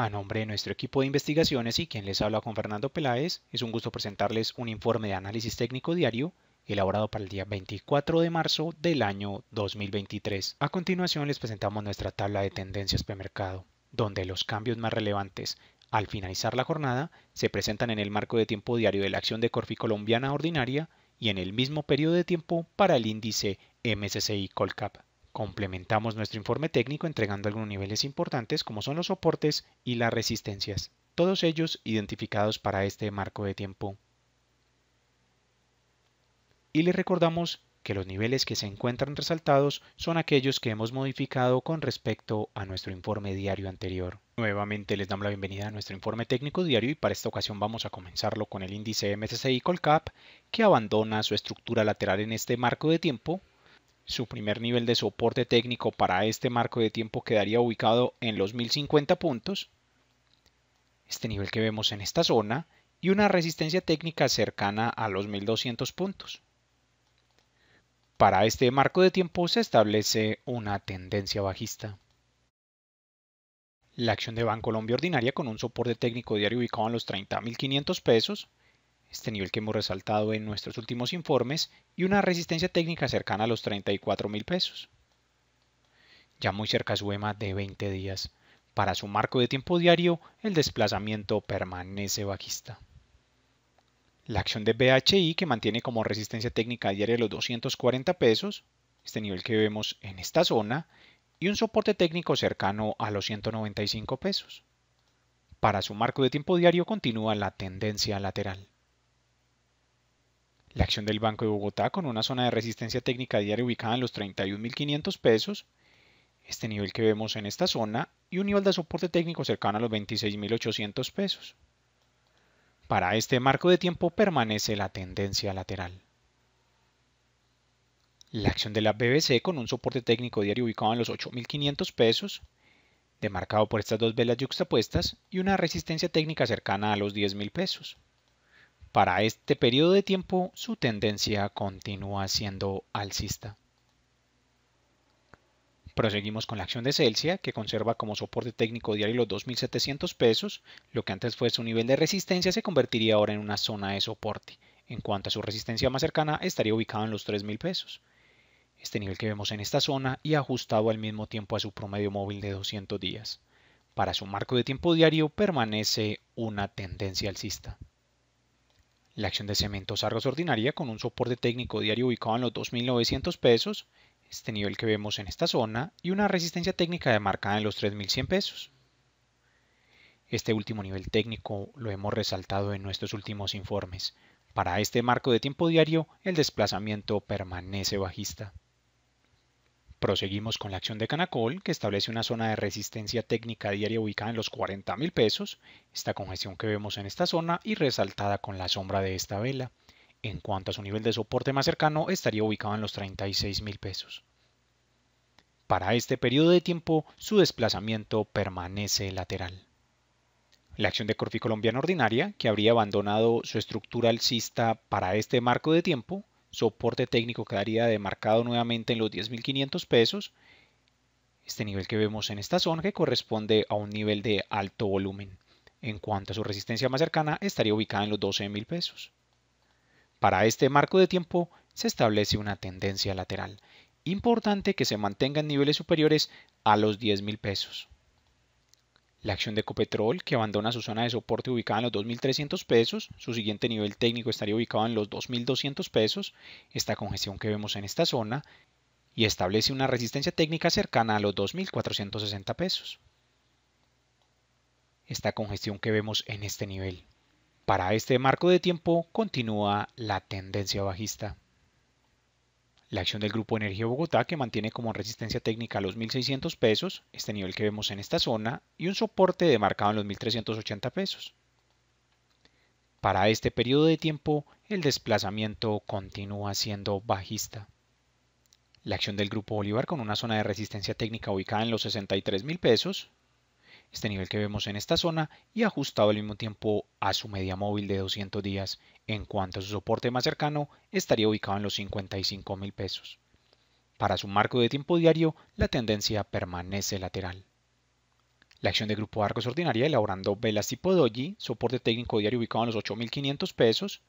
A nombre de nuestro equipo de investigaciones y quien les habla con Fernando Peláez, es un gusto presentarles un informe de análisis técnico diario elaborado para el día 24 de marzo del año 2023. A continuación les presentamos nuestra tabla de tendencias premercado, donde los cambios más relevantes al finalizar la jornada se presentan en el marco de tiempo diario de la acción de Corfi Colombiana Ordinaria y en el mismo periodo de tiempo para el índice MSCI Colcap. Complementamos nuestro informe técnico entregando algunos niveles importantes como son los soportes y las resistencias, todos ellos identificados para este marco de tiempo. Y les recordamos que los niveles que se encuentran resaltados son aquellos que hemos modificado con respecto a nuestro informe diario anterior. Nuevamente les damos la bienvenida a nuestro informe técnico diario y para esta ocasión vamos a comenzarlo con el índice MSCI Colcap que abandona su estructura lateral en este marco de tiempo su primer nivel de soporte técnico para este marco de tiempo quedaría ubicado en los 1050 puntos, este nivel que vemos en esta zona, y una resistencia técnica cercana a los 1200 puntos. Para este marco de tiempo se establece una tendencia bajista. La acción de Colombia ordinaria con un soporte técnico diario ubicado en los 30.500 pesos este nivel que hemos resaltado en nuestros últimos informes, y una resistencia técnica cercana a los 34 mil pesos. Ya muy cerca su EMA de 20 días. Para su marco de tiempo diario, el desplazamiento permanece bajista. La acción de BHI, que mantiene como resistencia técnica diaria los 240 pesos, este nivel que vemos en esta zona, y un soporte técnico cercano a los 195 pesos. Para su marco de tiempo diario continúa la tendencia lateral. La acción del Banco de Bogotá con una zona de resistencia técnica diaria ubicada en los 31.500 pesos, este nivel que vemos en esta zona, y un nivel de soporte técnico cercano a los 26.800 pesos. Para este marco de tiempo permanece la tendencia lateral. La acción de la BBC con un soporte técnico diario ubicado en los 8.500 pesos, demarcado por estas dos velas yuxtapuestas y una resistencia técnica cercana a los 10.000 pesos. Para este periodo de tiempo, su tendencia continúa siendo alcista. Proseguimos con la acción de Celsius, que conserva como soporte técnico diario los 2.700 pesos. Lo que antes fue su nivel de resistencia se convertiría ahora en una zona de soporte. En cuanto a su resistencia más cercana, estaría ubicado en los 3.000 pesos. Este nivel que vemos en esta zona y ajustado al mismo tiempo a su promedio móvil de 200 días. Para su marco de tiempo diario permanece una tendencia alcista. La acción de cementos Argos ordinaria con un soporte técnico diario ubicado en los 2.900 pesos, este nivel que vemos en esta zona, y una resistencia técnica demarcada en los 3.100 pesos. Este último nivel técnico lo hemos resaltado en nuestros últimos informes. Para este marco de tiempo diario, el desplazamiento permanece bajista. Proseguimos con la acción de Canacol, que establece una zona de resistencia técnica diaria ubicada en los 40 mil pesos, esta congestión que vemos en esta zona y resaltada con la sombra de esta vela. En cuanto a su nivel de soporte más cercano, estaría ubicado en los 36 mil pesos. Para este periodo de tiempo, su desplazamiento permanece lateral. La acción de Corfi Colombiana Ordinaria, que habría abandonado su estructura alcista para este marco de tiempo, soporte técnico quedaría demarcado nuevamente en los 10.500 pesos, este nivel que vemos en esta zona que corresponde a un nivel de alto volumen. En cuanto a su resistencia más cercana, estaría ubicada en los 12.000 pesos. Para este marco de tiempo se establece una tendencia lateral. Importante que se mantenga en niveles superiores a los 10.000 pesos. La acción de Ecopetrol, que abandona su zona de soporte ubicada en los 2.300 pesos, su siguiente nivel técnico estaría ubicado en los 2.200 pesos, esta congestión que vemos en esta zona, y establece una resistencia técnica cercana a los 2.460 pesos. Esta congestión que vemos en este nivel. Para este marco de tiempo continúa la tendencia bajista. La acción del Grupo Energía Bogotá que mantiene como resistencia técnica los 1.600 pesos, este nivel que vemos en esta zona, y un soporte demarcado en los 1.380 pesos. Para este periodo de tiempo, el desplazamiento continúa siendo bajista. La acción del Grupo Bolívar con una zona de resistencia técnica ubicada en los $63,000. pesos, este nivel que vemos en esta zona y ajustado al mismo tiempo a su media móvil de 200 días. En cuanto a su soporte más cercano, estaría ubicado en los 55 mil pesos. Para su marco de tiempo diario, la tendencia permanece lateral. La acción de grupo Arcos Ordinaria elaborando velas tipo Doji, soporte técnico diario ubicado en los 8.500 pesos,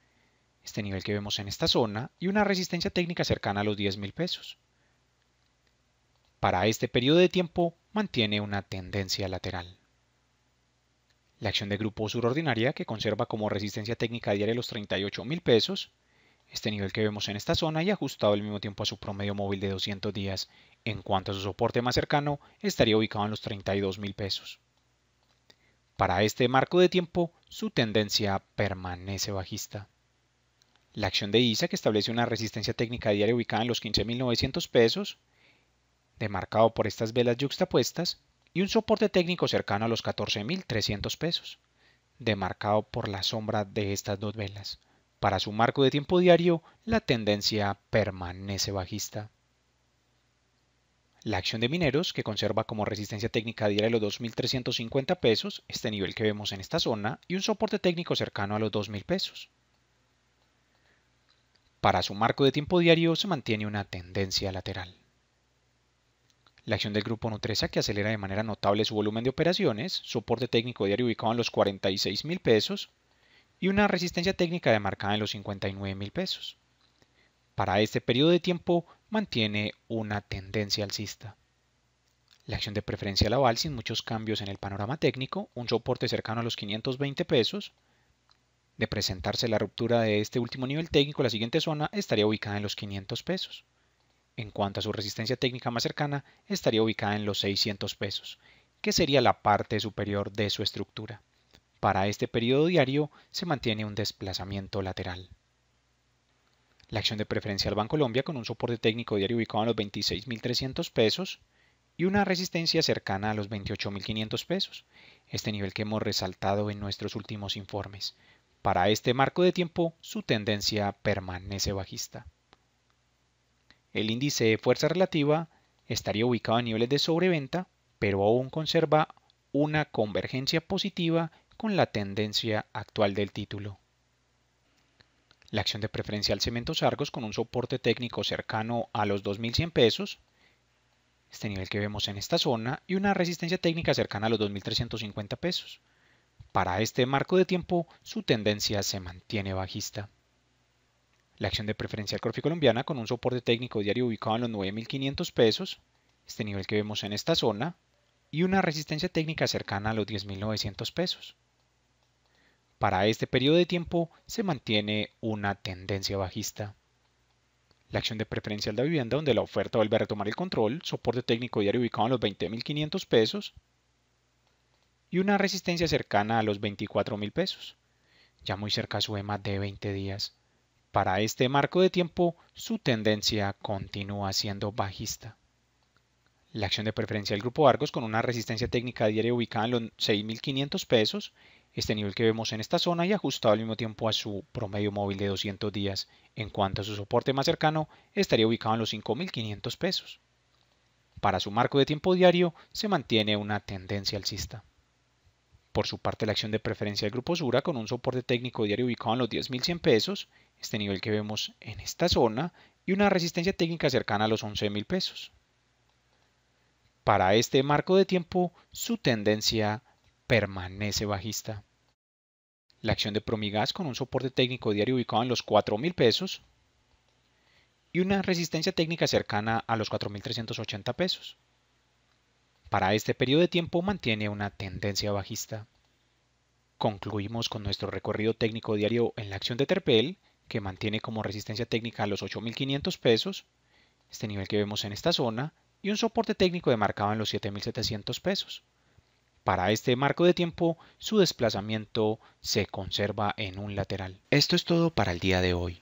este nivel que vemos en esta zona, y una resistencia técnica cercana a los 10.000 pesos. Para este periodo de tiempo, mantiene una tendencia lateral. La acción de grupo surordinaria, que conserva como resistencia técnica diaria los 38,000 mil pesos, este nivel que vemos en esta zona y ajustado al mismo tiempo a su promedio móvil de 200 días, en cuanto a su soporte más cercano, estaría ubicado en los 32,000 mil pesos. Para este marco de tiempo, su tendencia permanece bajista. La acción de ISA, que establece una resistencia técnica diaria ubicada en los 15.900 pesos, demarcado por estas velas yuxtapuestas, y un soporte técnico cercano a los 14.300 pesos, demarcado por la sombra de estas dos velas. Para su marco de tiempo diario, la tendencia permanece bajista. La acción de mineros, que conserva como resistencia técnica diaria los 2.350 pesos, este nivel que vemos en esta zona, y un soporte técnico cercano a los 2.000 pesos. Para su marco de tiempo diario se mantiene una tendencia lateral. La acción del grupo Nutresa, que acelera de manera notable su volumen de operaciones, soporte técnico diario ubicado en los 46 mil pesos y una resistencia técnica demarcada en los 59 mil pesos. Para este periodo de tiempo mantiene una tendencia alcista. La acción de preferencia Laval sin muchos cambios en el panorama técnico, un soporte cercano a los 520 pesos. De presentarse la ruptura de este último nivel técnico, la siguiente zona estaría ubicada en los 500 pesos. En cuanto a su resistencia técnica más cercana, estaría ubicada en los 600 pesos, que sería la parte superior de su estructura. Para este periodo diario se mantiene un desplazamiento lateral. La acción de preferencia al Colombia, con un soporte técnico diario ubicado en los 26.300 pesos y una resistencia cercana a los 28.500 pesos, este nivel que hemos resaltado en nuestros últimos informes. Para este marco de tiempo, su tendencia permanece bajista. El índice de fuerza relativa estaría ubicado a niveles de sobreventa, pero aún conserva una convergencia positiva con la tendencia actual del título. La acción de preferencial Cementos Argos con un soporte técnico cercano a los 2.100 pesos, este nivel que vemos en esta zona, y una resistencia técnica cercana a los 2.350 pesos. Para este marco de tiempo, su tendencia se mantiene bajista. La acción de preferencial Corfi Colombiana con un soporte técnico diario ubicado en los 9.500 pesos, este nivel que vemos en esta zona, y una resistencia técnica cercana a los 10.900 pesos. Para este periodo de tiempo se mantiene una tendencia bajista. La acción de preferencial de vivienda donde la oferta vuelve a retomar el control, soporte técnico diario ubicado en los 20.500 pesos y una resistencia cercana a los 24.000 pesos. Ya muy cerca su EMA de 20 días. Para este marco de tiempo, su tendencia continúa siendo bajista. La acción de preferencia del grupo Argos con una resistencia técnica diaria ubicada en los 6.500 pesos, este nivel que vemos en esta zona y ajustado al mismo tiempo a su promedio móvil de 200 días. En cuanto a su soporte más cercano, estaría ubicado en los 5.500 pesos. Para su marco de tiempo diario se mantiene una tendencia alcista. Por su parte, la acción de preferencia del grupo Sura con un soporte técnico diario ubicado en los 10.100 pesos, este nivel que vemos en esta zona, y una resistencia técnica cercana a los 11.000 pesos. Para este marco de tiempo, su tendencia permanece bajista. La acción de Promigas con un soporte técnico diario ubicado en los 4.000 pesos y una resistencia técnica cercana a los 4.380 pesos. Para este periodo de tiempo mantiene una tendencia bajista. Concluimos con nuestro recorrido técnico diario en la acción de Terpel, que mantiene como resistencia técnica los 8.500 pesos, este nivel que vemos en esta zona, y un soporte técnico demarcado en los 7.700 pesos. Para este marco de tiempo, su desplazamiento se conserva en un lateral. Esto es todo para el día de hoy